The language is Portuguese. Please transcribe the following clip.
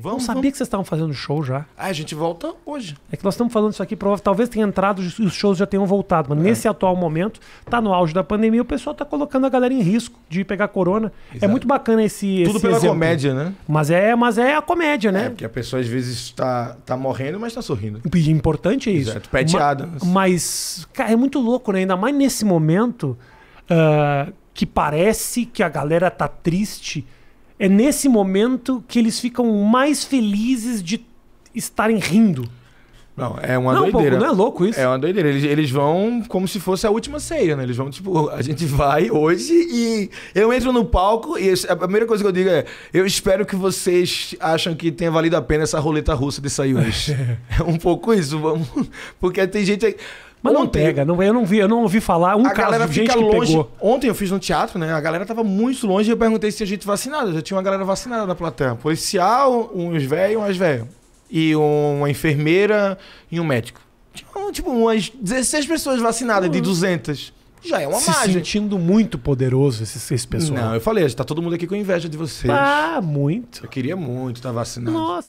Vamos, não sabia vamos. que vocês estavam fazendo show já. Ah, a gente volta hoje. É que nós estamos falando isso aqui, provavelmente, talvez tenha entrado e os shows já tenham voltado, mas é. nesse atual momento, tá no auge da pandemia, o pessoal tá colocando a galera em risco de pegar corona. É Exato. É muito bacana esse. Tudo esse pela exemplo. comédia, né? Mas é, mas é a comédia, né? É, porque a pessoa às vezes está tá morrendo, mas está sorrindo. E é importante é isso. Exato, peteada. Mas, mas, cara, é muito louco, né? Ainda mais nesse momento uh, que parece que a galera tá triste é nesse momento que eles ficam mais felizes de estarem rindo. Não, é uma não, doideira. Pô, não é louco isso? É uma doideira. Eles, eles vão como se fosse a última ceia, né? Eles vão, tipo, a gente vai hoje e eu entro no palco e a primeira coisa que eu digo é: eu espero que vocês acham que tenha valido a pena essa roleta russa de sair hoje. é um pouco isso, vamos. Porque tem gente aí. Mas ontem, não pega, não, eu não vi, eu não ouvi falar um a caso galera de gente fica longe. Pegou. Ontem eu fiz no teatro, né? A galera tava muito longe e eu perguntei se tinha gente vacinada. Já tinha uma galera vacinada na plateia. Policial, uns velhos, umas velhas e uma enfermeira e um médico. tipo, umas 16 pessoas vacinadas uhum. de 200. Já é uma Se margem. sentindo muito poderoso esses seis pessoas. Não, eu falei, está todo mundo aqui com inveja de vocês. Ah, muito. Eu queria muito estar tá vacinado. Nossa.